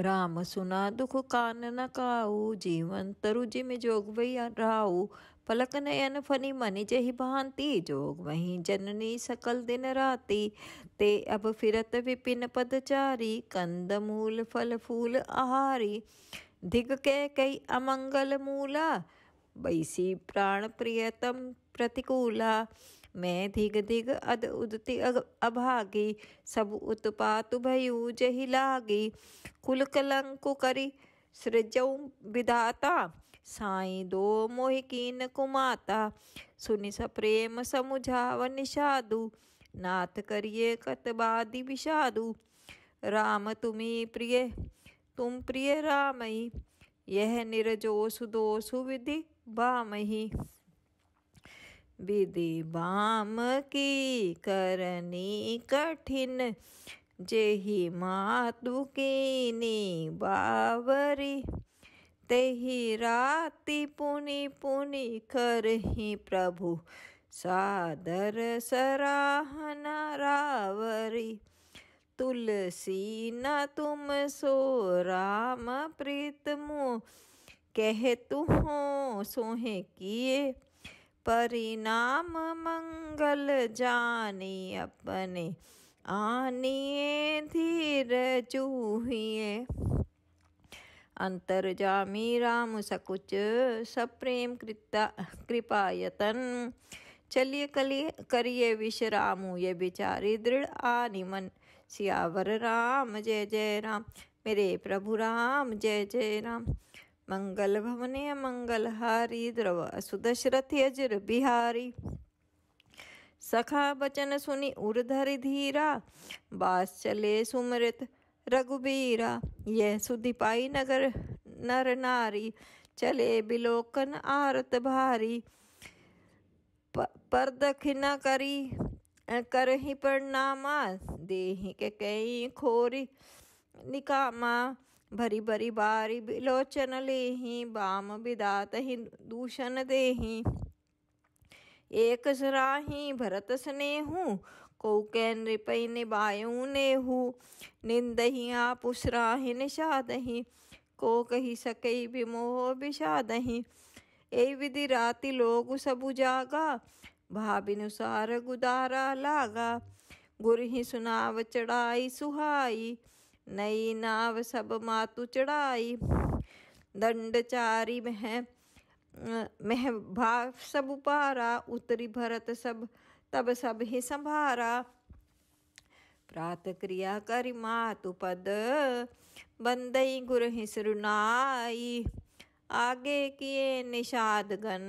राम सुना दुख कान न काऊ जीवन तरु जिम जोग वही राऊ पलक नयन फनी मन जही भांति जोग वही जननी सकल दिन राति ते अब फिरत विपिन पदचारी कंद मूल फल फूल आहारी धिग के कई अमंगल मूला बैसी प्राण प्रियतम प्रतिकूला मैं धिग धिग अद उदति अभागी सब उत्पात भयु जही लागी कुल कलंक करी सृजऊ विधाता साई दो मोहिकीन कुमाता सुनि प्रेम समुझाव निषादु नाथ करिए कतबादि विषादु राम तुम्हें प्रिय तुम प्रिय रामयी यह निरजोसु दोसु विधि बामही विधि बाम की करनी कठिन जेहि मातु कीनी बावरी तेहि राति पुनि पुनि करही प्रभु सादर सराहना रावरी तुलसी न तुम सो राम प्रीतमु कह तुह सोहे किए परिणाम मंगल जानी अपने आनिए धीर चूहिए अंतर जामी राम सकुच सप्रेम कृता कृपायतन चलिए कलिए करिए विश्रामु ये बिचारी दृढ़ मन सियावर राम जय जय राम मेरे प्रभु राम जय जय राम मंगल भवने मंगलहारी द्रव सुदशरथ अजर बिहारी सखा बचन सुनि उर्धर धीरा बास चले सुमृत रघुबीरा यह सुधिपाई नगर नर नारी चले बिलोकन आरत भारी पर दखिना करी कर ही प्रणामा दे के कई खोरी निकामा भरी भरी बारी बिलोचन लेही बाम बिदात ही दूषण देहि एक सराही भरत स्नेहू कौके नृपय निबायू नेहू निंदही आप उसराहि निषादही को कही सकई विमोह विषादही ए विधि राति लोग सबु जागा भाविनुसार गुदारा लागा गुर ही सुनाव चढ़ाई सुहाई नई नाव सब मातु चढ़ाई दंडचारी मह मह भाव सब उपारा उतरी भरत सब तब सब ही संभारा प्रात क्रिया कर मातु पद बंदई गुर ही सुनाई आगे किए निषाद गन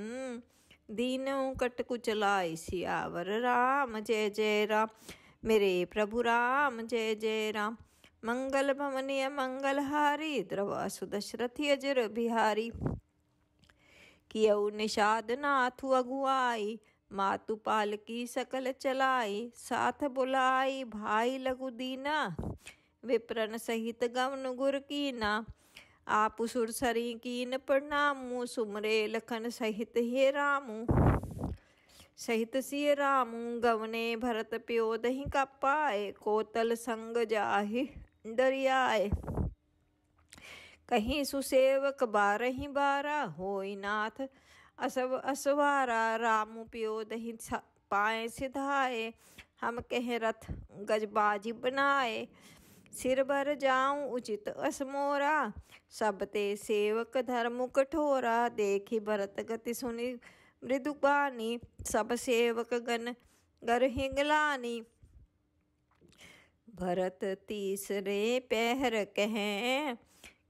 दीनों कट कुचलाई सियावर राम जय जय राम मेरे प्रभु राम जय जय राम मंगल मंगल हारी द्रवासु दशरथि अजर बिहारी कियऊ निषाद नाथु अगुआई मातु पालकी सकल चलाई साथ बुलाई भाई लघु दीना विप्रन सहित गवन गुर ना आप सुर सरी न प्रणामू सुमरे लखन सहित हे रामू सहित सिय रामू गवने भरत प्यो दही का पाए कोतल संग जाहि डरियाए कहीं सुसेवक बारही बारा हो नाथ असव असवारा राम प्यो दही पाए सिधाए हम कह रथ गजबाजी बनाए सिर भर जाऊं उचित असमोरा सब ते सेवक धर्म कठोरा देखी भरत गति सुनी मृदुबानी सब सेवक गन गर हिंगलानी भरत तीसरे पहर कहें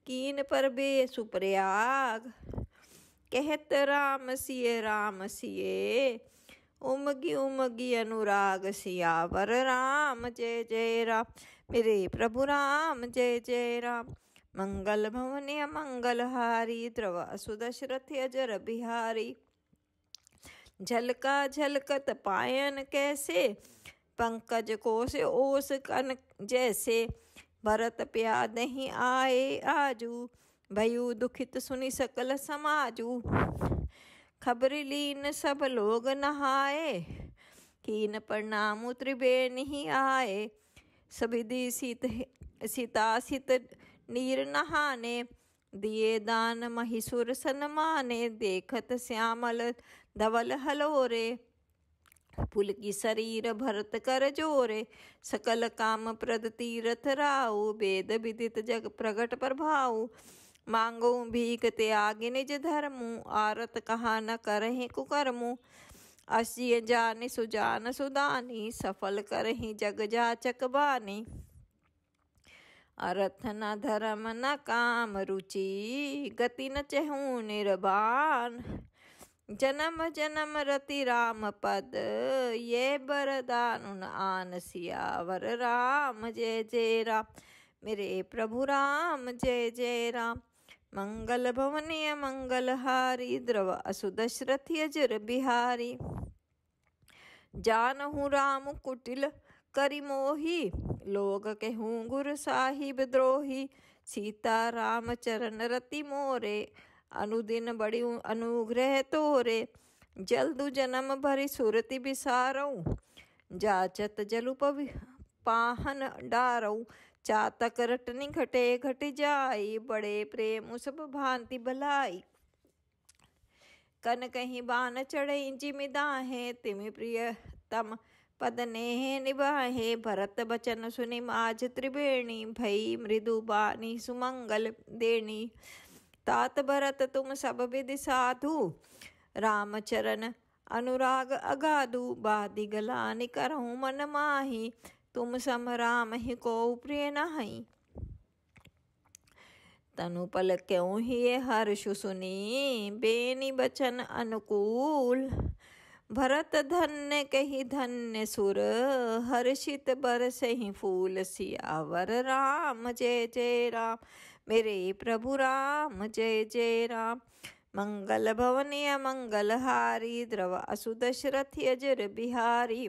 कीन पर बे सुप्रयाग कहत राम सिय राम सिय उमगी उमगी अनुराग सियावर राम जय जय राम मेरे प्रभु राम जय जय राम मंगल भवन मंगल हारी द्रवा सुदशरथ अजर बिहारी झलका झलकत पायन कैसे पंकज कोश ओस कन जैसे भरत प्या नहीं आए आजू भयु दुखित सुनि सकल समाजू खबर लीन सब लोग नहाए कीन प्रणाम त्रिवेणी आए सबिधि सीत सित नीर नहाने दिए दान महिसुर सनमाने देखत श्यामल धवल हलोरे की शरीर भरत कर जोरे सकल काम प्रद तीरथ राऊ वेद विदित जग प्रगट प्रभाऊ मांगो भीख ते आगे निज धर्मु आरत कहा न करहि कुकर्मु असिय जान सुजान सुदानी सफल करहि जग जाचक बानी अरथ न धर्म न काम रुचि गति न चहू निर्बान जन्म जन्म रति राम पद ये बरदान आन सियावर राम जय जय राम मेरे प्रभु राम जय जय राम मंगल भवनीय हारी द्रव असु दशरथि अजर बिहारी जानहूँ राम कुटिल करी मोही लोग कहूँ गुर साहिब द्रोही सीता राम चरण रति मोरे बड़ी अनुग्रह तो रे ಜಲ್ದು जन्म भरी ಸುರತಿ बिसारऊ जाचत पवि पाहन डारऊ चातक रटनी घटे घट जाई बड़े प्रेम सब भांति भलाई कन कहीं बान चढ़ई जिमिदाहे तिमि प्रिय तम पद नेह निबाहे भरत बचन सुनि माज त्रिवेणी भई मृदु बानी सुमंगल देणी तात भरत तुम सब विधि साधु रामचरण अनुराग अगाधु बाधि गलानि करहु मन माही तुम सम राम ही को प्रिय नही तनु क्यों ही हर्ष सुनी बेनी बचन अनुकूल भरत धन्य कही धन्य सुर हर्षित बर सही फूल सियावर राम जय जय राम मेरे प्रभु राम जय जय राम मंगल मंगल मंगलहारी द्रव असुदशरथ अजर बिहारी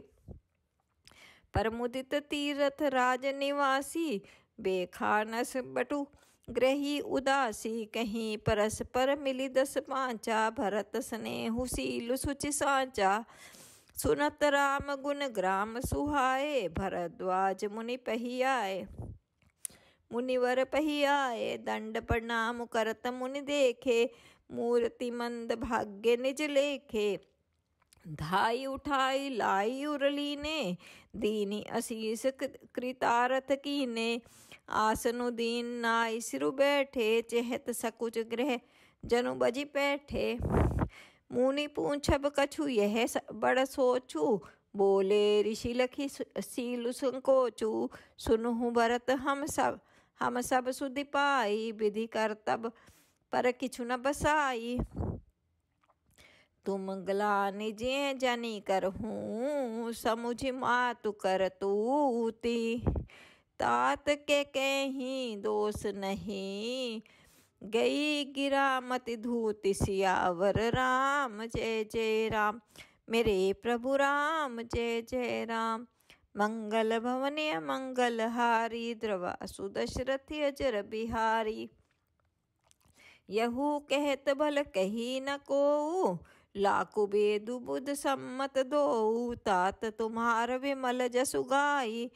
परमुदित तीर्थ राज निवासी बेखानस बटु ग्रही उदासी कहीं परस्पर मिली दस पांचा भरत स्नेहु सीलु सुचि सांचा सुनत राम गुण ग्राम सुहाए भरद्वाज मुनि पहियाए मुनिवर पहियाए दंड प्रणाम करत मुनि देखे मूर्ति मंद भाग्य निज लेखे धाई उठाई लाई उरली ने दीनी असीस कृतारथ की ने आसनु दीन नाई सिरु बैठे चेहत सकुच ग्रह जनु बजी बैठे मुनि पूछब कछु यह बड़ सोचु बोले ऋषि लखी सीलु संकोचु सुनहु भरत हम सब हम सब सुधि पाई विधि तब पर किछु न बसाई तुम गला निजे जनी करहूँ समुझ मातु कर तूती तात के कहीं दोष नहीं गई गिरा मत धूति सियावर राम जय जय राम मेरे प्रभु राम जय जय राम मंगल मंगल मंगलहारी द्रव दशरथि अजर बिहारी यहू कहत भल कही न को लाकु बेदु बुध सम्मत दो तात तुम्हार विमल गाई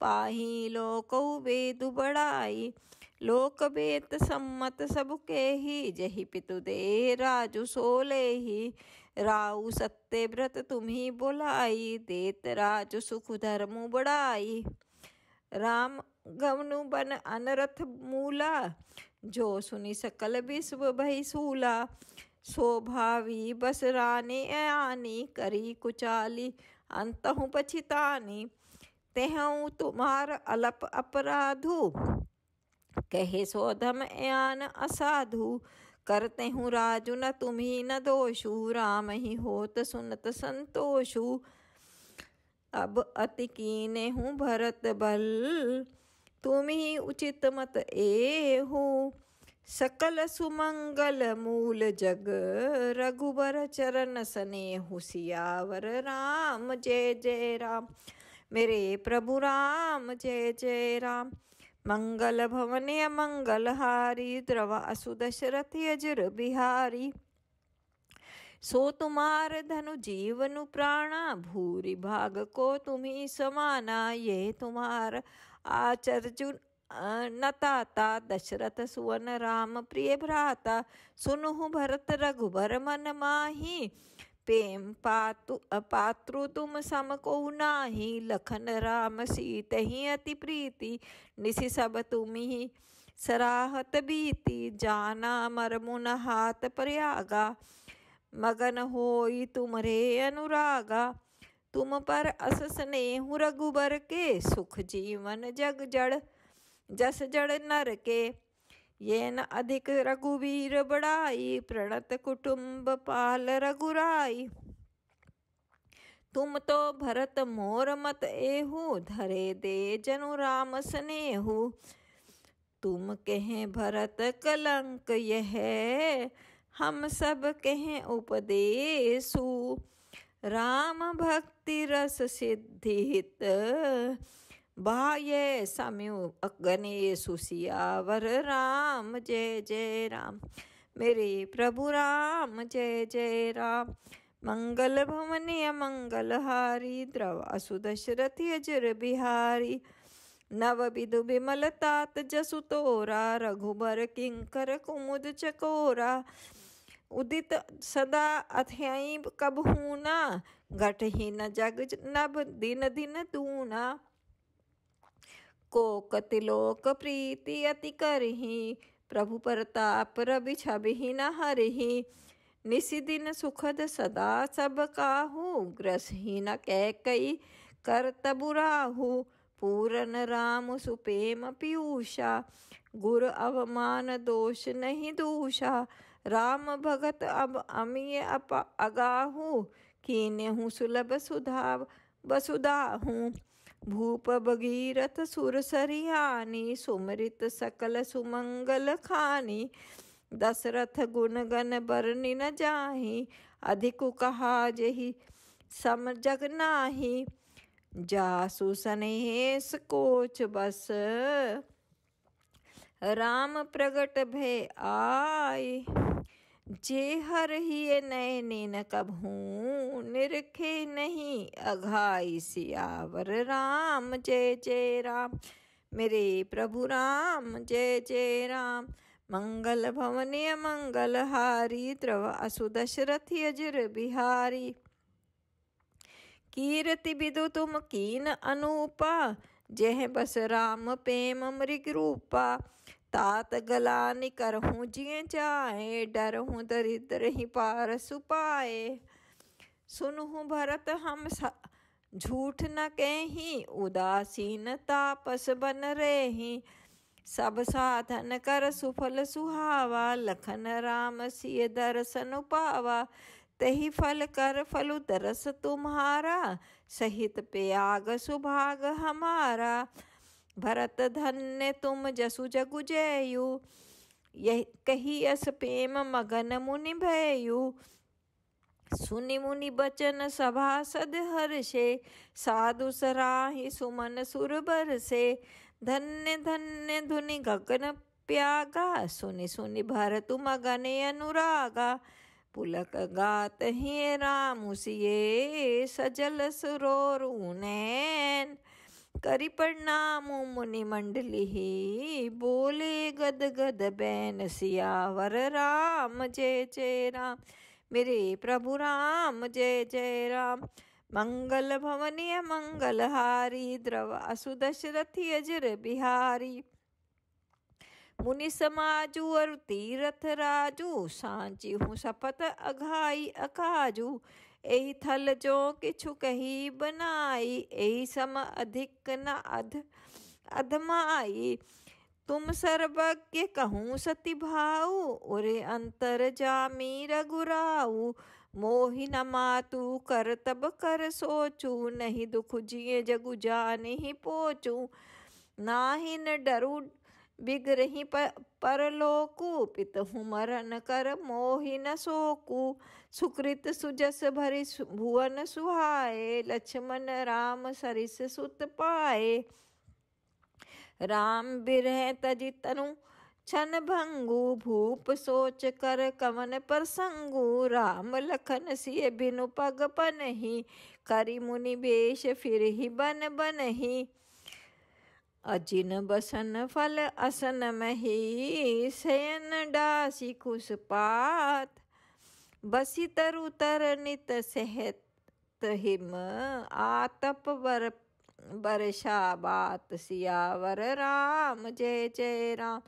पाही लोक बेदु बड़ाई लोक बेत सम्मत सब के ही जही पितु दे राजु सोले ही राउ सत्य व्रत तुम्ही बोलाई देत राज सुख धर्म बड़ाई राम गमनु बन अनरथ मूला जो सुनि सकल विश्व भई सूला शोभावी बस रानी आनी करी कुचाली अंत पछितानी तेह तुम्हार अलप अपराधु कहे सोधम एन असाधु करते हूँ राजु न तुम ही न दोषु राम ही होत सुनत संतोषु अब अति कीने हूँ भरत बल तुम ही उचित मत ए हो सकल सुमंगल मूल जग रघुबर चरण सने हुसियावर राम जय जय राम मेरे प्रभु राम जय जय राम मंगल भवने अमंगलहारी द्रव असु दशरथ बिहारी सो तुमार धनु जीवनु प्राणा भूरी भाग को तुम्ही समाना ये तुम्हार आचर्जुन नताता दशरथ सुवन राम प्रिय भ्राता सुनुहु भरत रघुबर मन माही प्रेम पातु पात्रु तुम सम को नाही लखन राम सीत ही अति प्रीति निशि सब तुम ही सराहत बीति जाना मरमुन हाथ प्रयागा मगन होई तुम रे अनुरागा तुम पर अस स्नेहु रघुबर के सुख जीवन जग जड़ जस जड़ नर के न अधिक रघुवीर बड़ाई प्रणत कुटुंब पाल रघुराई तुम तो भरत मोर मत एहु धरे दे जनु राम स्नेहु तुम कहें भरत कलंक यह हम सब कहें उपदेशु राम भक्ति रस सिद्धित बाह्य साम्यु अग्नि सुसियावर राम जय जय राम मेरे प्रभु राम जय जय राम मंगल भवनी मंगलहारी द्रवा सुदशरथ अजर बिहारी नव विदु विमल तात जसु तोरा रघुबर किंकर कुमुद चकोरा उदित सदा अथ्याई कबहूना न जग नभ दिन दिन दूना कोकति लोक प्रीति अति करही प्रभु प्रताप रवि छबिहि न निसी दिन सुखद सदा सब काहू ग्रसही न कह कई कर बुराहू पूरन राम सुपेम पीयूषा गुर अवमान दोष नहीं दूषा राम भगत अब अमीय अप अगाहू कीने हूँ सुलभ सुधाव हूँ भूप भगीरथ सुर सरिहानी सकल सुमंगल खानी दशरथ गुणगन बरनि न जाही अधिक कहा जही सम जग नाही जासु सनेस कोच बस राम प्रगट भय आय जे हर ही नयनी न कभू निरखे नहीं अघाई सियावर राम जय जय राम मेरे प्रभु राम जय जय राम मंगल भवनी मंगल हारी त्रव असु दशरथि अजर बिहारी कीरति बिदु तुम कीन अनूपा जय बस राम प्रेम मृग रूपा तात गला निकर हूँ जिए जाए डर हूँ दरिद्र ही पार सुपाए सुन हूँ भरत हम झूठ न कहीं उदासीन तापस बन रही सब साधन कर सुफल सुहावा लखन राम सिय दर्शन पावा तही फल कर फलु दरस तुम्हारा सहित प्याग सुभाग हमारा भरत धन्य तुम जसु जगु जयु कही अस प्रेम मगन मुनि भयु सुनि मुनि बचन सभा सद हर्षे साधु सराहि सुमन सुर बर से धन्य धन्य धुनि गगन प्यागा सुनि सुनि भर तुम मगन अनुरागा पुलक गात हे राम सिये सजल सुरोर उनैन करी प्रणाम मुनि मंडली ही बोले गद गद बैन सियावर राम जय जय राम मेरे प्रभु राम जय जय राम मंगल भवनीय हारी द्रव दशरथी अजर बिहारी मुनि समाजू अरु तीरथ राजू सांची हूँ सपत अघाई अकाजू एहि थल जो किछु कही बनाई एहि सम अधिक न अध अधमाई तुम सर्वज्ञ कहूँ सति भाऊ उरे अंतर जामी रघुराऊ मोहि न मातु कर तब कर सोचू नहीं दुख जिए जगु जान ही पोचू न डरू बिगरही पर, परलोकू पितहु मरन कर मोहि न सोकू सुकृत सुजस भरि भुवन सुहाए लक्ष्मण राम सरिस सुत पाए राम बिरह तजि तनु छन भंगु भूप सोच कर कवन प्रसंगु राम लखन सिय बिनु पग पनहि करि मुनि बेश फिर ही बन बनहि अजिन बसन फल असन मही शयन डासी कुश पात બસી उतर नित सहत हिम आतप वर वर्षा बात सियावर राम जय जय राम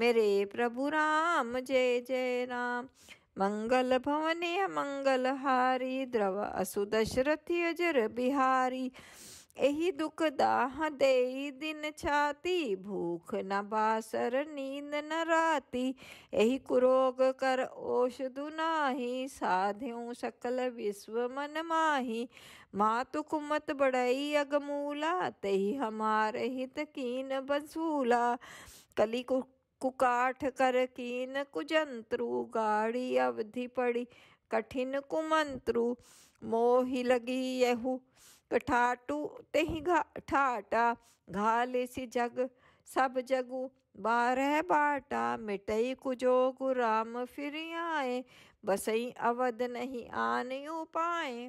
मेरे प्रभु राम जय जय राम मंगल भवन मंगल हारी द्रव असु अजर बिहारी एहि दुख दाह दे दिन छाती भूख न बासर नींद न राती एहि कुरोग कर ओष दुनाही साध्यू सकल विश्व मन माही मातु कुमत बड़ई अगमूला तही हमार हित कीन बसूला कली कुकाठ कर कीन कुजंत्रु गाड़ी अवधि पड़ी कठिन कुमंत्रु मोहि लगी यहू ਪਠਾਟੂ ਤਹੀਂ ਠਾਟਾ ਘਾ ਲੇਸੀ ਜਗ ਸਭ ਜਗੂ बारह बाटा मिटई कुजोग राम फिर आए बसई अवध नहीं आन पाए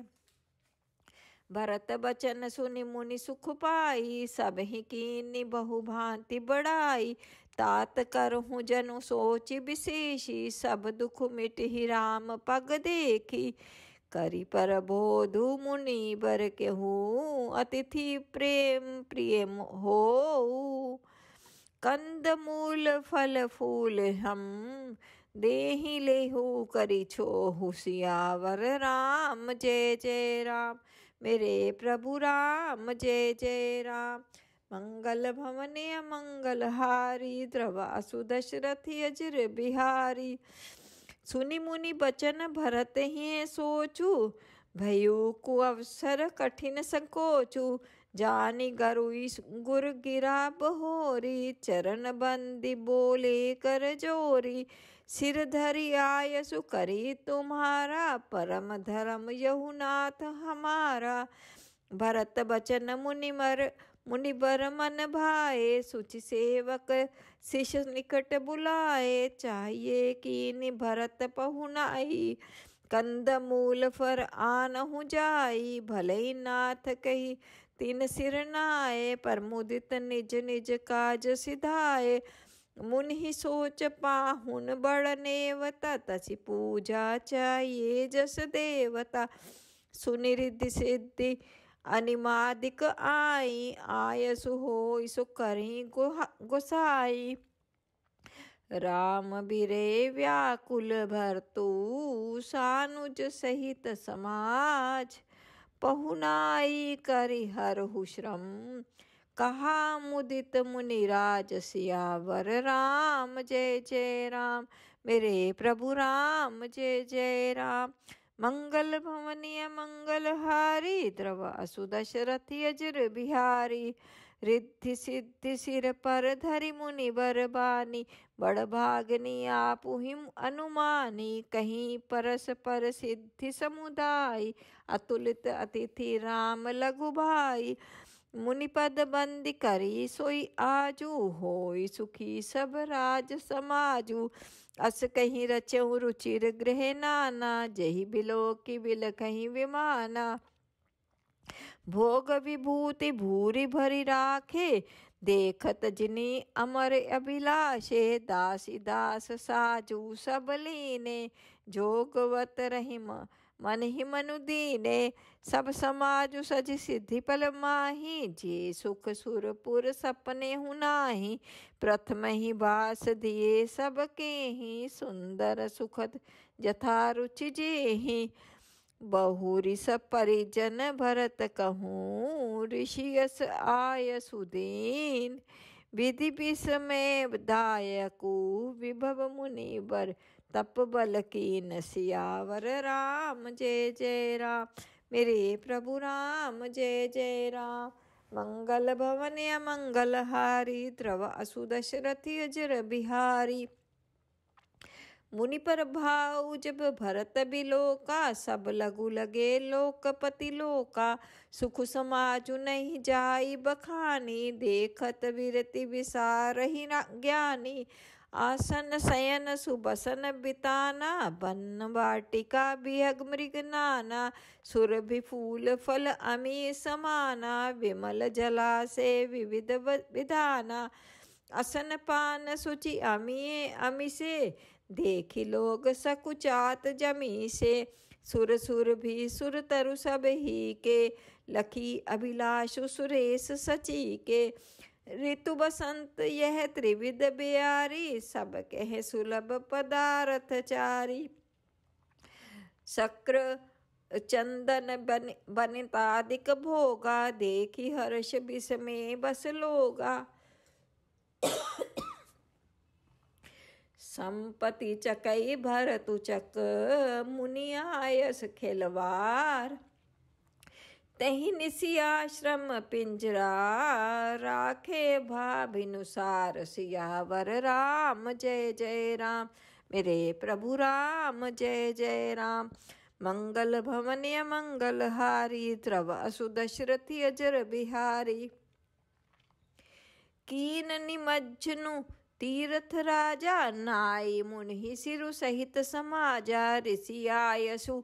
भरत बचन सुनि मुनि सुख पाई सब ही कीनी बहु भांति बढ़ाई तात करहु जनु सोच विशेषी सब दुख मिट ही राम पग देखी करी पर बोधु मुनि बर के हूँ अतिथि प्रेम प्रियम हो कंद मूल फल फूल हम दे ले करी छो हुशियावर राम जय जय राम मेरे प्रभु राम जय जय राम मंगल भवने मंगल हारी द्रवा सुदशरथ अजर बिहारी सुनि मुनि बचन भरत ही सोचु भयो को अवसर कठिन संकोचु जानी ગરુઈ गुर गिरा बहोरी चरण बंदी बोले कर जोरी सिर धरी आयसु करी तुम्हारा परम धर्म यहुनाथ हमारा भरत बचन मुनि मर मुनि बर मन भाए सुचि सेवक शिष्य निकट बुलाए चाहिए कि भरत पहुनाई कंद मूल फर हु जाई भले नाथ कही तीन सिर नाए प्रमुदित निज निज काज सिधाए मुन ही सोच पाहुन बड़ नेवता तसी पूजा चाहिए जस देवता सुनिरिद्धि सिद्धि अनिमादिक आई आयसु हो इसु करी गुसाई राम बिरे व्याकुल भरतु सानुज सहित समाज पहुनाई करि हर हुश्रम कहा मुदित मुनिराज सियावर राम जय जय राम मेरे प्रभु राम जय जय राम मंगल भवनीय मंगलहारी द्रव असुदशरथि अजर बिहारी रिद्धि सिद्धि सिर पर धरि मुनि बरबानी बड़ भागनी आपुहिम अनुमानी कहीं परस पर सिद्धि समुदाय अतुलित अतिथि राम लघु भाई मुनिपद बंद करी सोई आजू होई सुखी सब राज समाजू अस कहीं रचऊ रुचिर गृह नाना जही बिलो की बिल कहीं विमाना भोग विभूति भूरी भरी राखे देखत जिनी अमर अभिलाषे दासी दास साजू सब लीने जोगवत रहिमा मन ही मनु दीने सब समाज सज सिद्धि पल माही जे सुख सुरपुर सपने हु नाही प्रथम ही बास दिए सबके ही सुंदर सुखद जथा रुचि ही बहुरी सब परिजन भरत कहूँ ऋषियस आय सुदीन विधि विषमे दायकु विभव मुनि बर तप बल की नसियावर राम जय जय राम मेरे प्रभु राम जय जय राम मंगल भवन मंगल हारी द्रव असु दशरथि अजर बिहारी मुनि पर भाव जब भरत बिलोका सब लघु लगे लोकपति लोका सुख समाज नहीं जाई बखानी देखत विरति विसारही ज्ञानी आसन शयन सुबसन बिताना बन वाटिका बिहग मृग नाना सुर भी फूल फल अमी समाना विमल से विविध विधाना असन पान सुचि अमीय अमी से देखि लोग सकुचात जमी से सुर सुर भी सुर तरु सब ही के लखी अभिलाषु सुरेश सची के ऋतु बसंत यह त्रिविध बिहारी सब कह सुलभ पदार्थ चारी शक्र चंदन बन बनितादिक भोगा देखी हर्ष विषमे बस लोगा संपति चकई भरतु चक मुनि आयस खिलवार तही निसी आश्रम पिंजरा राखे भाभिनुसार सियावर राम जय जय राम मेरे प्रभु राम जय जय राम मंगल भवनीय मंगल हारी त्रव असुदशरथि अजर बिहारी कीन निमज्जनु तीर्थ राजा नाई मुनि सिरु सहित समाजा ऋषि आयसु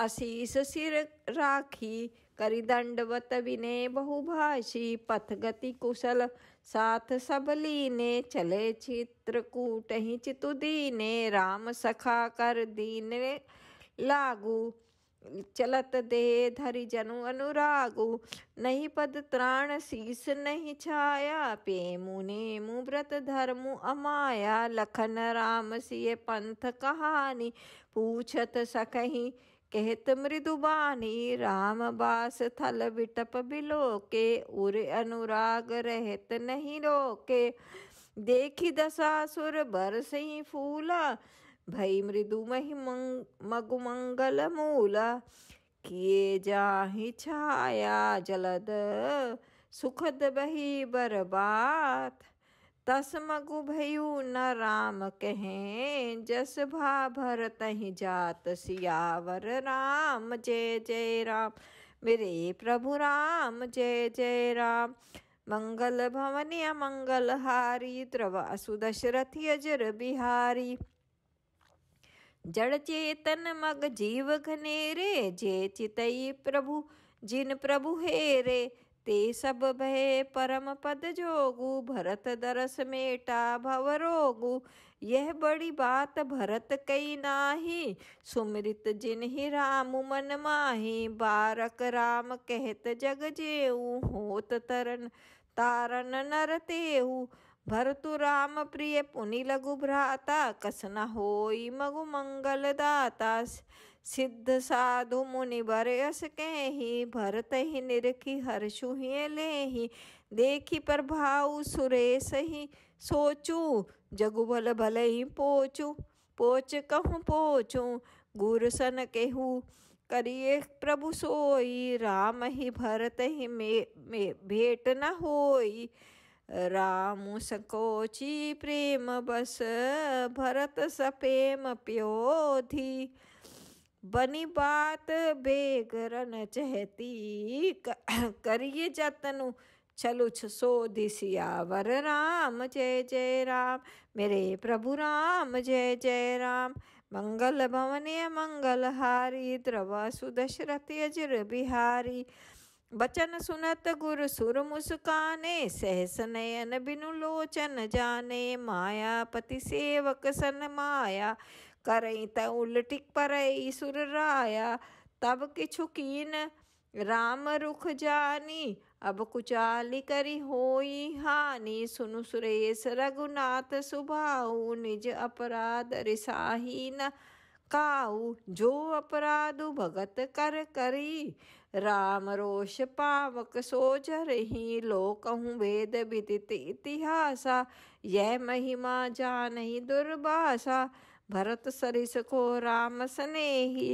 अशीष सिर राखी करि दंडवत विने बहुभाषी पथगति कुशल साथ सब लीने चले चित्रकूट ही चितु दीने राम सखा कर दीने लागू चलत दे धरि जनु अनुरागु नहीं पद त्राण शीस नहीं छाया पे मुने मु व्रत धर्मु अमाया लखन राम सिय पंथ कहानी पूछत सकही कहत मृदुबानी राम बास थल विटप बिलोके उर अनुराग रहत नहीं रोके देखी बर सही फूला भई मृदु मही मगुमंगल मूला किए जाहि छाया जलद सुखद बही बरबात तस्मगु भयु न राम कहें जस भा भरत ही जात सियावर राम जय जय राम मेरे प्रभु राम जय जय राम मंगल भवन मंगल हारी त्रव असु अजर बिहारी जड़ चेतन मग जीव घनेरे जे चितई प्रभु जिन प्रभु हेरे ते सब भय परम पद जोगु भरत दरस मेटा भव रोगु यह बड़ी बात भरत कई नाही सुमृत जिन्हि राम मन माही बारक राम कहत जग जेऊ होत तरन तारन नर तेऊ भरतु राम प्रिय पुनि लघु भ्राता कसना होई मगु मंगल दाता सिद्ध साधु मुनि भर यस ही भरत ही निरखी हर्षु ही लेहि देखी प्रभाव सुरेश ही सोचू जगु भल ही पोचू पोच कहूँ पोचू गुरसन केहू करिए प्रभु सोई राम ही भरत ही मे, मे भेट न होई राम सकोची प्रेम बस भरत सपेम प्योधी बनी बात बेगरन चहती करिए जतनु छो दिशिया वर राम जय जय राम मेरे प्रभु राम जय जय राम मंगल भवने मंगलहारी द्रवा सुदशरथ अजर बिहारी बचन सुनत गुर सुर मुस्काने सहस नयन बिनु लोचन जाने माया पति सेवक सन माया करई त उलटिक पर सुर राया तब किछु कीन राम रुख जानी अब कुचाली करी हो हानि सुनु सुरेश रघुनाथ सुभाऊ निज अपराध रिसाही न काऊ जो अपराधु भगत कर करी राम रोष पावक सोच रही लोकहूँ वेद विदित इतिहासा यह महिमा जानही दुर्भाषा भरत सरिस को राम स्नेही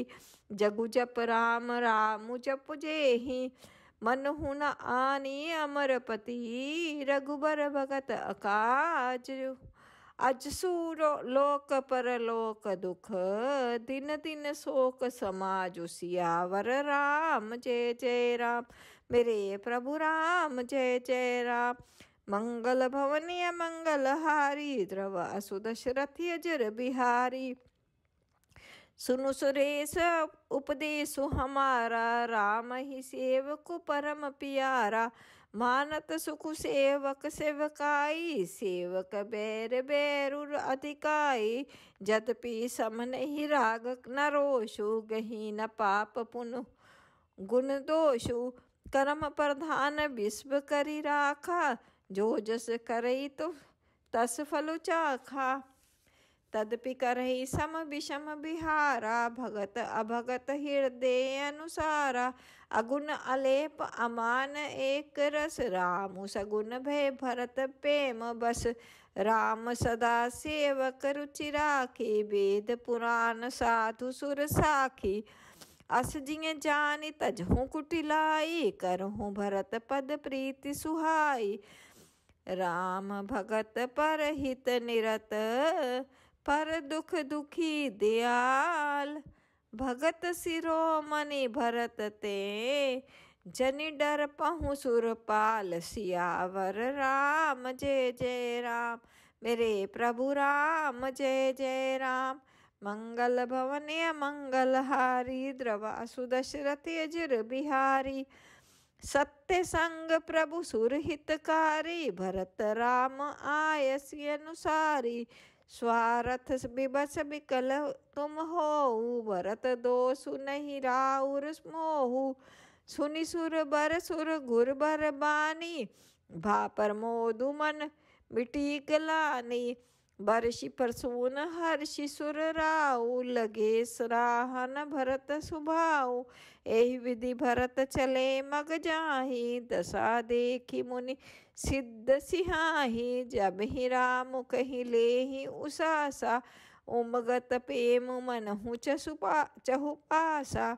जगु जप राम राम जप जेहि मन हुन आनी अमर पति रघुबर भगत अकाज अज अजसू लोक पर लोक दुख दिन दिन शोक समाज सियावर राम जय जय राम मेरे प्रभु राम जय जय राम मंगल भवनीय मंगलहारी द्रव असु अजर बिहारी सुनु सुरेश उपदेशु हमारा राम ही सेवक परम प्यारा मानत सुख सेवक सेवकाई सेवक बैर बैरुर अधिकाई जत समन ही राग न रोषु गही न पाप पुन गुण दोषु कर्म प्रधान विश्व करी राखा जो जस करई तो तस फलु चाखा तदपि करही सम विषम बिहारा भगत अभगत हृदय अनुसारा अगुण अलेप अमान एक रस राम सगुण भय भरत प्रेम बस राम सदा सेवक रुचि राखी वेद पुराण साधु सुर साखी अस जिय जानी तजहू कुटिलाई करहूँ भरत पद प्रीति सुहाई राम भगत पर हित निरत पर दुख दुखी दयाल भगत सिरो मनी भरत ते जनि डर पहु सुरपाल सियावर राम जय जय राम मेरे प्रभु राम जय जय राम मंगल भवन मंगल हारी द्रवा सुदशरथ अजर बिहारी सत्य संग प्रभु सुरहितकारी भरत राम आयसी अनुसारी स्वारथ बिबस बिकल तुम हो भरत दोषु नहीं राउर मोहु सुनि सुर बर सुर घुर बर बानी भापर मोदु मन मिटी गलानी बारिशी परसून हर्षि सुर राव लगे सराहन भरत सुभाव एहि विधि भरत चले मग जाही दशा देखी मुनि सिद्ध सिहाही जब ही राम कही ले ही उसासा उमगत पेम मनहु चसुपा चहुपासा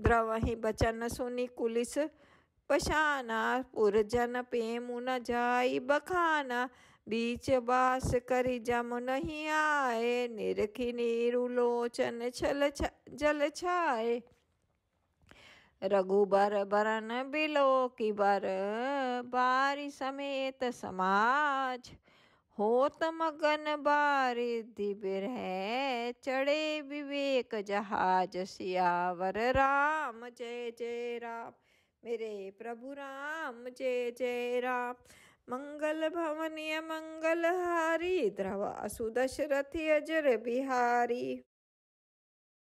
द्रवहि बचन सुनि कुलिस पशाना पुरजन प्रेम न जाई बखाना बीच बास करी जम नहीं आए निरखी लोचन छल जल छाए रघुबर बरन बिलो की बर बारी समेत समाज होत मगन दिबिर है चढ़े विवेक जहाज सियावर राम जय जय राम मेरे प्रभु राम जय जय राम मंगल भवनीय मंगलहारी द्रवा सुदशरथी अजर बिहारी